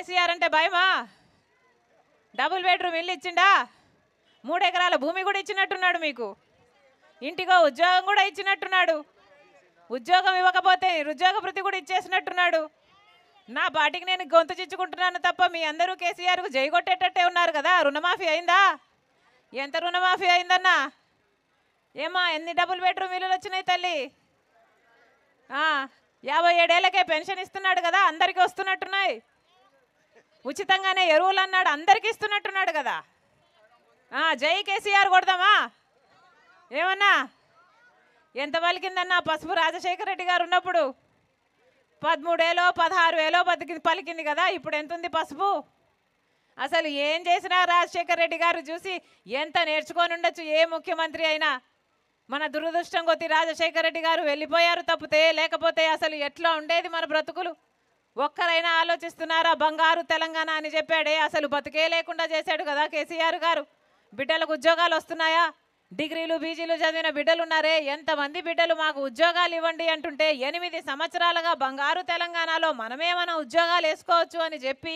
కేసీఆర్ అంటే భయమా double bedroom ఇల్లు ఇచ్చిండా మూడు ఎకరాల భూమి కూడా ఇచ్చినట్టున్నాడు మీకు ఇంటికో ఉద్యోగం కూడా ఇచ్చినట్టున్నాడు ఉద్యోగం ఇవ్వకపోతే ఉద్యోగ వృత్తి కూడా ఇచ్చేసినట్టున్నాడు నా పాటికి నేను గొంతు చిచ్చుకుంటున్నాను తప్ప మీ అందరూ కేసీఆర్కు జయగొట్టేటట్టే ఉన్నారు కదా రుణమాఫీ అయిందా ఎంత రుణమాఫీ అయిందన్నా ఏమా ఎన్ని డబుల్ బెడ్రూమ్ ఇల్లులు వచ్చినాయి తల్లి యాభై ఏడేళ్ళకే పెన్షన్ ఇస్తున్నాడు కదా అందరికీ వస్తున్నట్టున్నాయి ఉచితంగానే ఎరువులు అన్నాడు అందరికి ఇస్తున్నట్టున్నాడు కదా జై కేసీఆర్ కొడదామా ఏమన్నా ఎంత పలికిందన్నా పసుపు రాజశేఖర రెడ్డి గారు ఉన్నప్పుడు పదమూడేలో పదహారు వేలో బతికి పలికింది కదా ఇప్పుడు ఎంత ఉంది పసుపు అసలు ఏం చేసినా రాజశేఖర రెడ్డి గారు చూసి ఎంత నేర్చుకొని ఉండొచ్చు ఏ ముఖ్యమంత్రి అయినా మన దురదృష్టం కొద్ది రాజశేఖర రెడ్డి గారు వెళ్ళిపోయారు తప్పితే లేకపోతే అసలు ఎట్లా ఉండేది మన బ్రతుకులు ఒక్కరైనా ఆలోచిస్తున్నారా బంగారు తెలంగాణ అని చెప్పాడే అసలు బతికే లేకుండా చేశాడు కదా కేసీఆర్ గారు బిడ్డలకు ఉద్యోగాలు వస్తున్నాయా డిగ్రీలు బీజీలు చదివిన బిడ్డలు ఉన్నారే ఎంతమంది బిడ్డలు మాకు ఉద్యోగాలు ఇవ్వండి అంటుంటే ఎనిమిది సంవత్సరాలుగా బంగారు తెలంగాణలో మనమేమైనా ఉద్యోగాలు వేసుకోవచ్చు అని చెప్పి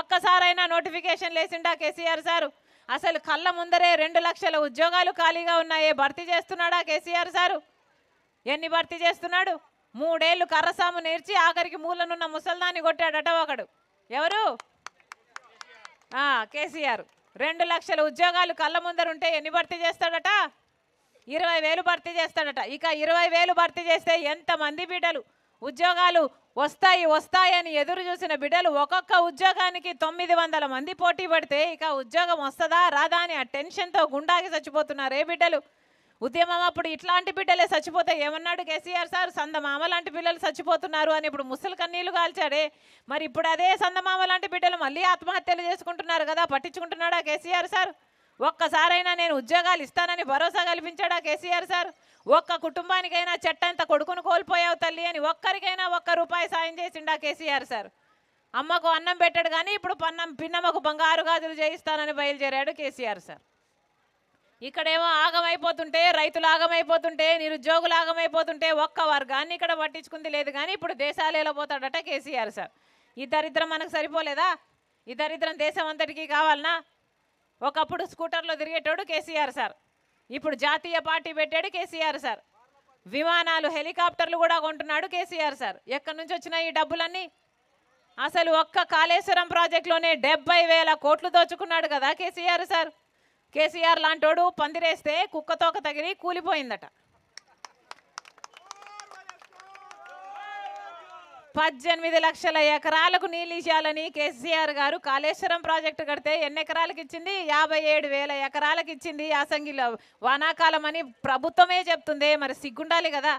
ఒక్కసారైనా నోటిఫికేషన్ లేసిండా కేసీఆర్ సారు అసలు కళ్ళ ముందరే రెండు లక్షల ఉద్యోగాలు ఖాళీగా ఉన్నాయే భర్తీ చేస్తున్నాడా కేసీఆర్ సారు ఎన్ని భర్తీ చేస్తున్నాడు మూడేళ్లు కర్రసాము నేర్చి ఆఖరికి మూలనున్న ముసల్దాన్ని కొట్టాడట ఒకడు ఎవరు కేసీఆర్ రెండు లక్షల ఉద్యోగాలు కళ్ళ ముందరుంటే ఎన్ని భర్తీ చేస్తాడట ఇరవై వేలు భర్తీ చేస్తాడట ఇక ఇరవై వేలు భర్తీ చేస్తే ఎంతమంది బిడ్డలు ఉద్యోగాలు వస్తాయి వస్తాయని ఎదురు చూసిన బిడ్డలు ఒక్కొక్క ఉద్యోగానికి తొమ్మిది వందల మంది పోటీ పడితే ఇక ఉద్యోగం వస్తుందా రాదా అని ఆ టెన్షన్తో గుండాకి చచ్చిపోతున్నారు ఏ బిడ్డలు ఉద్యమం అప్పుడు ఇట్లాంటి బిడ్డలే చచ్చిపోతే ఏమన్నాడు కేసీఆర్ సార్ సందమామ లాంటి పిల్లలు చచ్చిపోతున్నారు అని ఇప్పుడు ముసలి కన్నీళ్లు కాల్చాడే మరి ఇప్పుడు అదే సందమామ లాంటి బిడ్డలు మళ్ళీ ఆత్మహత్యలు చేసుకుంటున్నారు కదా పట్టించుకుంటున్నాడా కేసీఆర్ సార్ ఒక్కసారైనా నేను ఉద్యోగాలు ఇస్తానని భరోసా కల్పించాడా కేసీఆర్ సార్ ఒక్క కుటుంబానికైనా చెట్టంత కొడుకును కోల్పోయావు తల్లి అని ఒక్కరికైనా ఒక్క రూపాయి సాయం చేసిండా కేసీఆర్ సార్ అమ్మకు అన్నం పెట్టాడు కానీ ఇప్పుడు పన్నం పిన్నమ్మకు బంగారు గాజులు చేయిస్తానని బయలుదేరాడు కేసీఆర్ సార్ ఇక్కడేమో ఆగమైపోతుంటే రైతులు ఆగమైపోతుంటే నిరుద్యోగులు ఆగమైపోతుంటే ఒక్క వర్గాన్ని ఇక్కడ పట్టించుకుంది లేదు కానీ ఇప్పుడు దేశాలేలో పోతాడట కేసీఆర్ సార్ ఈ దరిద్రం మనకు సరిపోలేదా ఈ దరిద్రం దేశం అంతటికీ కావాలనా ఒకప్పుడు స్కూటర్లో తిరిగేటోడు కేసీఆర్ సార్ ఇప్పుడు జాతీయ పార్టీ పెట్టాడు కేసీఆర్ సార్ విమానాలు హెలికాప్టర్లు కూడా కొంటున్నాడు కేసీఆర్ సార్ ఎక్కడి నుంచి వచ్చినాయి ఈ డబ్బులన్నీ అసలు ఒక్క కాళేశ్వరం ప్రాజెక్టులోనే డెబ్బై వేల కోట్లు దోచుకున్నాడు కదా కేసీఆర్ సార్ కేసీఆర్ లాంటోడు పందిరేస్తే కుక్కతోక తగిలి కూలిపోయిందట పద్దెనిమిది లక్షల ఎకరాలకు నీళ్ళు ఇచ్చాలని కేసీఆర్ గారు కాళేశ్వరం ప్రాజెక్టు కడితే ఎన్ని ఎకరాలకు ఇచ్చింది యాభై ఏడు వేల ఎకరాలకు ఇచ్చింది యాసంగిలో వానాకాలం అని ప్రభుత్వమే చెప్తుంది మరి సిగ్గుండాలి కదా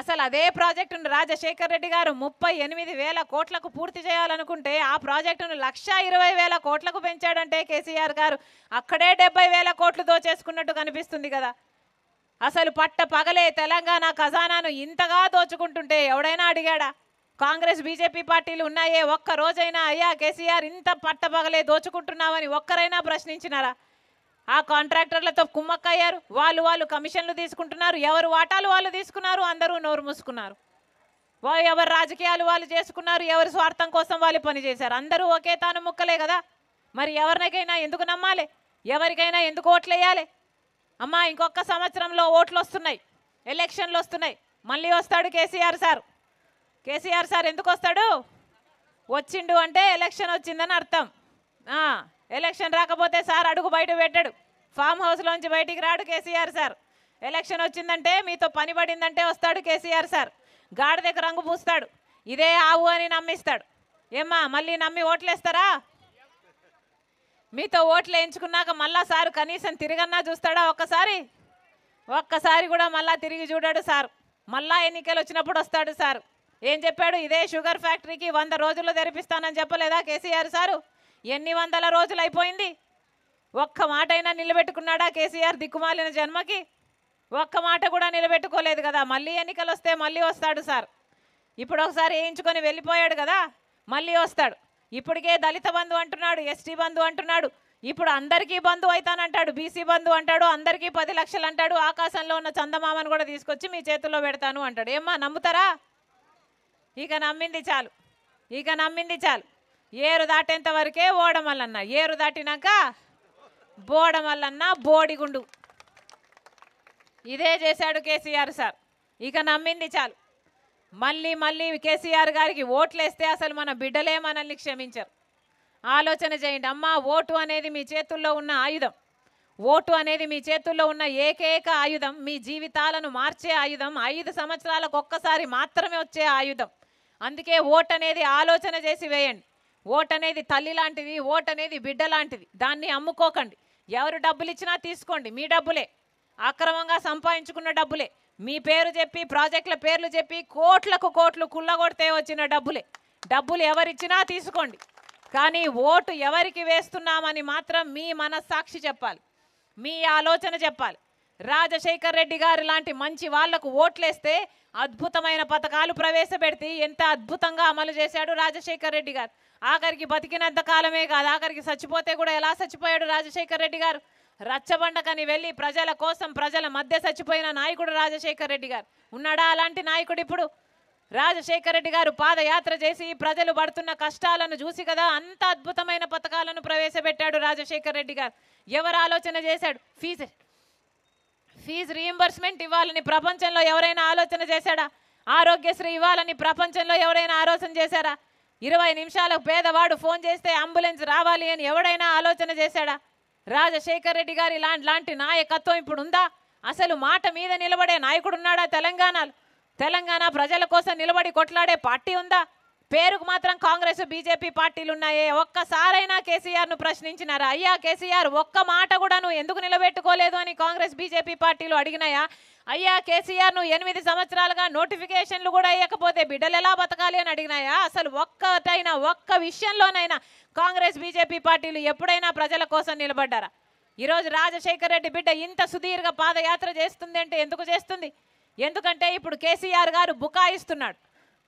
అసలు అదే ప్రాజెక్టును రాజశేఖర్ రెడ్డి గారు ముప్పై ఎనిమిది వేల కోట్లకు పూర్తి చేయాలనుకుంటే ఆ ప్రాజెక్టును లక్ష ఇరవై వేల కోట్లకు పెంచాడంటే కేసీఆర్ గారు అక్కడే డెబ్బై వేల కోట్లు దోచేసుకున్నట్టు కనిపిస్తుంది కదా అసలు పట్ట పగలే తెలంగాణ ఖజానాను ఇంతగా దోచుకుంటుంటే ఎవడైనా అడిగాడా కాంగ్రెస్ బీజేపీ పార్టీలు ఉన్నాయే ఒక్క రోజైనా అయ్యా కేసీఆర్ ఇంత పట్ట పగలే దోచుకుంటున్నావని ఒక్కరైనా ప్రశ్నించినారా ఆ కాంట్రాక్టర్లతో కుమ్మక్కయ్యారు వాళ్ళు వాళ్ళు కమిషన్లు తీసుకుంటున్నారు ఎవరు వాటాలు వాళ్ళు తీసుకున్నారు అందరూ నోరు మూసుకున్నారు ఎవరు రాజకీయాలు వాళ్ళు చేసుకున్నారు ఎవరు స్వార్థం కోసం వాళ్ళు పనిచేశారు అందరూ ఒకే తాను ముక్కలే కదా మరి ఎవరికైనా ఎందుకు నమ్మాలి ఎవరికైనా ఎందుకు ఓట్లు వేయాలి అమ్మా ఇంకొక సంవత్సరంలో ఓట్లు వస్తున్నాయి ఎలక్షన్లు వస్తున్నాయి మళ్ళీ వస్తాడు కేసీఆర్ సార్ కేసీఆర్ సార్ ఎందుకు వస్తాడు వచ్చిండు అంటే ఎలక్షన్ వచ్చిందని అర్థం ఎలక్షన్ రాకపోతే సార్ అడుగు బయట పెట్టాడు ఫామ్ హౌస్లోంచి బయటికి రాడు కేసీఆర్ సార్ ఎలక్షన్ వచ్చిందంటే మీతో పని పడిందంటే వస్తాడు కేసీఆర్ సార్ గాడిదకి రంగు పూస్తాడు ఇదే ఆవు అని నమ్మిస్తాడు ఏమ్మా మళ్ళీ నమ్మి ఓట్లేస్తారా మీతో ఓట్లు వేయించుకున్నాక మళ్ళా సార్ కనీసం తిరిగన్నా చూస్తాడా ఒక్కసారి ఒక్కసారి కూడా మళ్ళా తిరిగి చూడాడు సార్ మళ్ళా ఎన్నికలు వచ్చినప్పుడు వస్తాడు సార్ ఏం చెప్పాడు ఇదే షుగర్ ఫ్యాక్టరీకి వంద రోజుల్లో తెరిపిస్తానని చెప్పలేదా కేసీఆర్ సారు ఎన్ని వందల రోజులు అయిపోయింది ఒక్క మాటైనా నిలబెట్టుకున్నాడా కేసీఆర్ దిక్కుమాలిన జన్మకి ఒక్క మాట కూడా నిలబెట్టుకోలేదు కదా మళ్ళీ ఎన్నికలు వస్తే మళ్ళీ వస్తాడు సార్ ఇప్పుడు ఒకసారి వేయించుకొని వెళ్ళిపోయాడు కదా మళ్ళీ వస్తాడు ఇప్పటికే దళిత బంధు అంటున్నాడు ఎస్టీ బంధు అంటున్నాడు ఇప్పుడు అందరికీ బంధు అవుతానంటాడు బీసీ బంధు అంటాడు అందరికీ పది లక్షలు అంటాడు ఆకాశంలో ఉన్న చందమామను కూడా తీసుకొచ్చి మీ చేతుల్లో పెడతాను అంటాడు ఏమ్మా నమ్ముతారా ఇక నమ్మింది చాలు ఇక నమ్మింది చాలు ఏరు దాటేంత వరకే ఓడమల్లన్న ఏరు దాటినాక బోడమల్లన్న బోడిగుండు ఇదే చేశాడు కేసీఆర్ సార్ ఇక నమ్మింది చాలు మళ్ళీ మళ్ళీ కేసీఆర్ గారికి ఓట్లేస్తే అసలు మన బిడ్డలే మనల్ని క్షమించరు ఆలోచన చేయండి అమ్మా ఓటు అనేది మీ చేతుల్లో ఉన్న ఆయుధం ఓటు అనేది మీ చేతుల్లో ఉన్న ఏకైక ఆయుధం మీ జీవితాలను మార్చే ఆయుధం ఐదు సంవత్సరాలకు ఒక్కసారి మాత్రమే వచ్చే ఆయుధం అందుకే ఓటు అనేది ఆలోచన చేసి వేయండి ఓట్ అనేది తల్లి లాంటిది ఓట్ అనేది బిడ్డ లాంటిది దాన్ని అమ్ముకోకండి ఎవరు డబ్బులు ఇచ్చినా తీసుకోండి మీ డబ్బులే అక్రమంగా సంపాదించుకున్న డబ్బులే మీ పేరు చెప్పి ప్రాజెక్టుల పేర్లు చెప్పి కోట్లకు కోట్లు కుళ్ళగొడితే వచ్చిన డబ్బులే డబ్బులు ఎవరిచ్చినా తీసుకోండి కానీ ఓటు ఎవరికి వేస్తున్నామని మాత్రం మీ మనస్సాక్షి చెప్పాలి మీ ఆలోచన చెప్పాలి రాజశేఖర్ రెడ్డి గారు లాంటి మంచి వాళ్లకు ఓట్లేస్తే అద్భుతమైన పథకాలు ప్రవేశపెడితే ఎంత అద్భుతంగా అమలు చేశాడు రాజశేఖర్ రెడ్డి గారు ఆఖరికి బతికినంత కాలమే కాదు ఆఖరికి చచ్చిపోతే కూడా ఎలా చచ్చిపోయాడు రాజశేఖర్ రెడ్డి గారు రచ్చబండకని వెళ్ళి ప్రజల కోసం ప్రజల మధ్య చచ్చిపోయిన నాయకుడు రాజశేఖర్ రెడ్డి గారు ఉన్నాడా అలాంటి నాయకుడు ఇప్పుడు రాజశేఖర్ రెడ్డి గారు పాదయాత్ర చేసి ప్రజలు పడుతున్న కష్టాలను చూసి కదా అంత అద్భుతమైన పథకాలను ప్రవేశపెట్టాడు రాజశేఖర్ రెడ్డి గారు ఎవరు ఆలోచన చేశాడు ఫీజు ఫీజు రీఎంబర్స్మెంట్ ఇవ్వాలని ప్రపంచంలో ఎవరైనా ఆలోచన చేశాడా ఆరోగ్యశ్రీ ఇవ్వాలని ప్రపంచంలో ఎవరైనా ఆలోచన చేశారా ఇరవై నిమిషాలకు పేదవాడు ఫోన్ చేస్తే అంబులెన్స్ రావాలి అని ఎవడైనా ఆలోచన చేశాడా రాజశేఖర్ రెడ్డి గారి లాంటి నాయకత్వం ఇప్పుడు ఉందా అసలు మాట మీద నిలబడే నాయకుడున్నాడా తెలంగాణలో తెలంగాణ ప్రజల కోసం నిలబడి కొట్లాడే పార్టీ ఉందా పేరుకు మాత్రం కాంగ్రెస్ బీజేపీ పార్టీలు ఉన్నాయే ఒక్కసారైనా కేసీఆర్ను ప్రశ్నించినారా అయ్యా కేసీఆర్ ఒక్క మాట కూడా నువ్వు ఎందుకు నిలబెట్టుకోలేదు అని కాంగ్రెస్ బీజేపీ పార్టీలు అడిగినాయా అయ్యా కేసీఆర్ ను ఎనిమిది సంవత్సరాలుగా నోటిఫికేషన్లు కూడా అయ్యకపోతే బిడ్డలు ఎలా బతకాలి అని అడిగినాయా అసలు ఒక్కటైనా ఒక్క విషయంలోనైనా కాంగ్రెస్ బీజేపీ పార్టీలు ఎప్పుడైనా ప్రజల కోసం నిలబడ్డారా ఈరోజు రాజశేఖర రెడ్డి బిడ్డ ఇంత సుదీర్ఘ పాదయాత్ర చేస్తుంది అంటే ఎందుకు చేస్తుంది ఎందుకంటే ఇప్పుడు కేసీఆర్ గారు బుకాయిస్తున్నాడు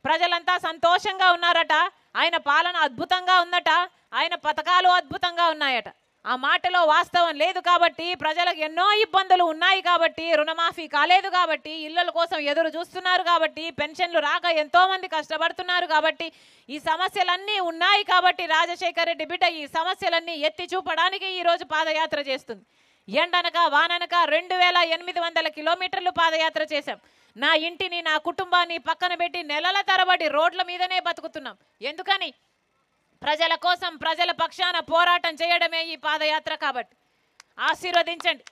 ప్రజలంతా సంతోషంగా ఉన్నారట ఆయన పాలన అద్భుతంగా ఉందట ఆయన పథకాలు అద్భుతంగా ఉన్నాయట ఆ మాటలో వాస్తవం లేదు కాబట్టి ప్రజలకు ఎన్నో ఇబ్బందులు ఉన్నాయి కాబట్టి రుణమాఫీ కాలేదు కాబట్టి ఇళ్ళల కోసం ఎదురు చూస్తున్నారు కాబట్టి పెన్షన్లు రాక ఎంతోమంది కష్టపడుతున్నారు కాబట్టి ఈ సమస్యలన్నీ ఉన్నాయి కాబట్టి రాజశేఖర రెడ్డి బిడ్డ ఈ సమస్యలన్నీ ఎత్తి చూపడానికి ఈరోజు పాదయాత్ర చేస్తుంది ఎండనక వాననక రెండు వేల ఎనిమిది వందల కిలోమీటర్లు పాదయాత్ర చేశాం నా ఇంటిని నా కుటుంబాన్ని పక్కన పెట్టి నెలల తరబడి రోడ్ల మీదనే బతుకుతున్నాం ఎందుకని ప్రజల కోసం ప్రజల పక్షాన పోరాటం చేయడమే ఈ పాదయాత్ర కాబట్టి ఆశీర్వదించండి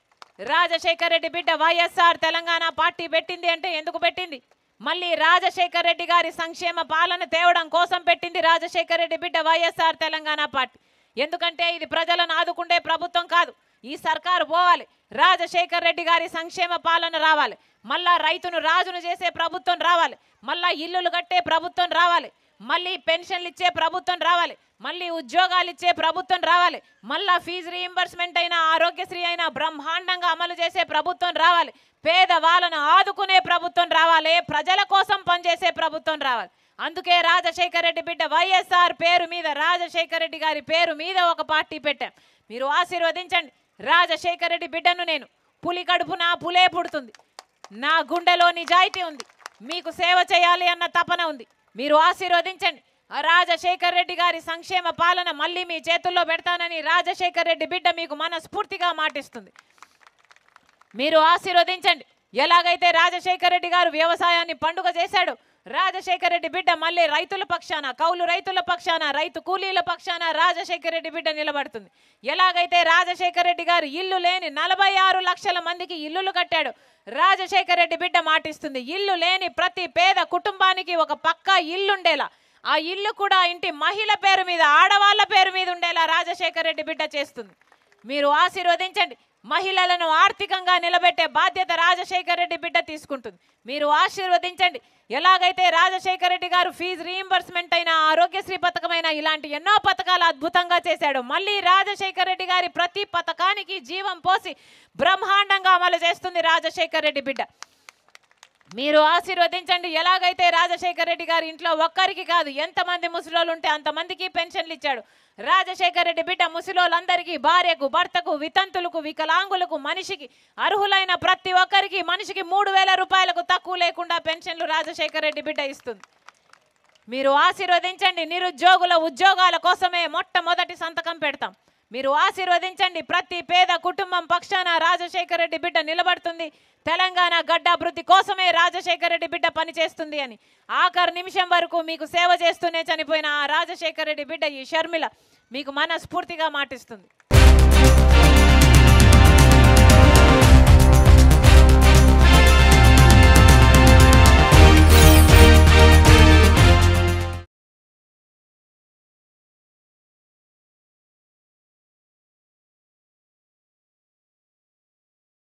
రాజశేఖర్ రెడ్డి బిడ్డ వైఎస్ఆర్ తెలంగాణ పార్టీ పెట్టింది అంటే ఎందుకు పెట్టింది మళ్ళీ రాజశేఖర్ రెడ్డి గారి సంక్షేమ పాలన తేవడం కోసం పెట్టింది రాజశేఖర్ రెడ్డి బిడ్డ వైఎస్ఆర్ తెలంగాణ పార్టీ ఎందుకంటే ఇది ప్రజలను ఆదుకుండే ప్రభుత్వం కాదు ఈ సర్కారు పోవాలి రాజశేఖర్ రెడ్డి గారి సంక్షేమ పాలన రావాలి మళ్ళా రైతును రాజును చేసే ప్రభుత్వం రావాలి మళ్ళా ఇల్లులు కట్టే ప్రభుత్వం రావాలి మళ్ళీ పెన్షన్లు ఇచ్చే ప్రభుత్వం రావాలి మళ్ళీ ఉద్యోగాలు ఇచ్చే ప్రభుత్వం రావాలి మళ్ళా ఫీజు రీఇంబర్స్మెంట్ అయినా ఆరోగ్యశ్రీ అయినా బ్రహ్మాండంగా అమలు చేసే ప్రభుత్వం రావాలి పేదవాళ్ళను ఆదుకునే ప్రభుత్వం రావాలి ప్రజల కోసం పనిచేసే ప్రభుత్వం రావాలి అందుకే రాజశేఖర రెడ్డి బిడ్డ వైఎస్ఆర్ పేరు మీద రాజశేఖర రెడ్డి గారి పేరు మీద ఒక పార్టీ పెట్టాం మీరు ఆశీర్వదించండి రాజశేఖర రెడ్డి బిడ్డను నేను పులి కడుపు నా పులే పుడుతుంది నా గుండెలో నిజాయితీ ఉంది మీకు సేవ చేయాలి అన్న తపన ఉంది మీరు ఆశీర్వదించండి రాజశేఖర రెడ్డి గారి సంక్షేమ పాలన మళ్ళీ మీ చేతుల్లో పెడతానని రాజశేఖర రెడ్డి బిడ్డ మీకు మనస్ఫూర్తిగా మాటిస్తుంది మీరు ఆశీర్వదించండి ఎలాగైతే రాజశేఖర రెడ్డి గారు వ్యవసాయాన్ని పండుగ చేశాడు రాజశేఖర రెడ్డి బిడ్డ మళ్ళీ రైతుల పక్షాన కౌలు రైతుల పక్షాన రైతు కూలీల పక్షాన రాజశేఖర రెడ్డి బిడ్డ నిలబడుతుంది ఎలాగైతే రాజశేఖర రెడ్డి గారు ఇల్లు లేని నలభై ఆరు లక్షల మందికి ఇల్లులు కట్టాడు రాజశేఖర రెడ్డి బిడ్డ మాటిస్తుంది ఇల్లు లేని ప్రతి పేద కుటుంబానికి ఒక పక్కా ఇల్లుండేలా ఆ ఇల్లు కూడా ఇంటి మహిళ పేరు మీద ఆడవాళ్ళ పేరు మీద ఉండేలా రాజశేఖర రెడ్డి బిడ్డ చేస్తుంది మీరు ఆశీర్వదించండి మహిళలను ఆర్థికంగా నిలబెట్టే బాధ్యత రాజశేఖర రెడ్డి బిడ్డ తీసుకుంటుంది మీరు ఆశీర్వదించండి ఎలాగైతే రాజశేఖర రెడ్డి గారు ఫీజు రీఎంబర్స్మెంట్ అయినా ఆరోగ్యశ్రీ పథకమైన ఇలాంటి ఎన్నో పథకాలు అద్భుతంగా చేశాడు మళ్ళీ రాజశేఖర రెడ్డి గారి ప్రతి పథకానికి జీవం పోసి బ్రహ్మాండంగా అమలు చేస్తుంది రాజశేఖర రెడ్డి బిడ్డ మీరు ఆశీర్వదించండి ఎలాగైతే రాజశేఖర రెడ్డి గారి ఇంట్లో ఒక్కరికి కాదు ఎంతమంది ముసలోళ్ళు ఉంటే అంతమందికి పెన్షన్లు ఇచ్చాడు రాజశేఖర రెడ్డి బిడ్డ ముసలోళ్ళందరికీ భార్యకు భర్తకు వితంతులకు వికలాంగులకు మనిషికి అర్హులైన ప్రతి ఒక్కరికి మనిషికి మూడు వేల రూపాయలకు తక్కువ లేకుండా పెన్షన్లు రాజశేఖర రెడ్డి బిడ్డ ఇస్తుంది మీరు ఆశీర్వదించండి నిరుద్యోగుల ఉద్యోగాల కోసమే మొట్టమొదటి సంతకం పెడతాం మీరు ఆశీర్వదించండి ప్రతి పేద కుటుంబం పక్షాన రాజశేఖర రెడ్డి బిడ్డ నిలబడుతుంది తెలంగాణ గడ్డ అభివృద్ధి కోసమే రాజశేఖర రెడ్డి బిడ్డ పనిచేస్తుంది అని ఆఖరి నిమిషం వరకు మీకు సేవ చేస్తూనే చనిపోయిన ఆ రాజశేఖర రెడ్డి బిడ్డ ఈ షర్మిల మీకు మనస్ఫూర్తిగా మాటిస్తుంది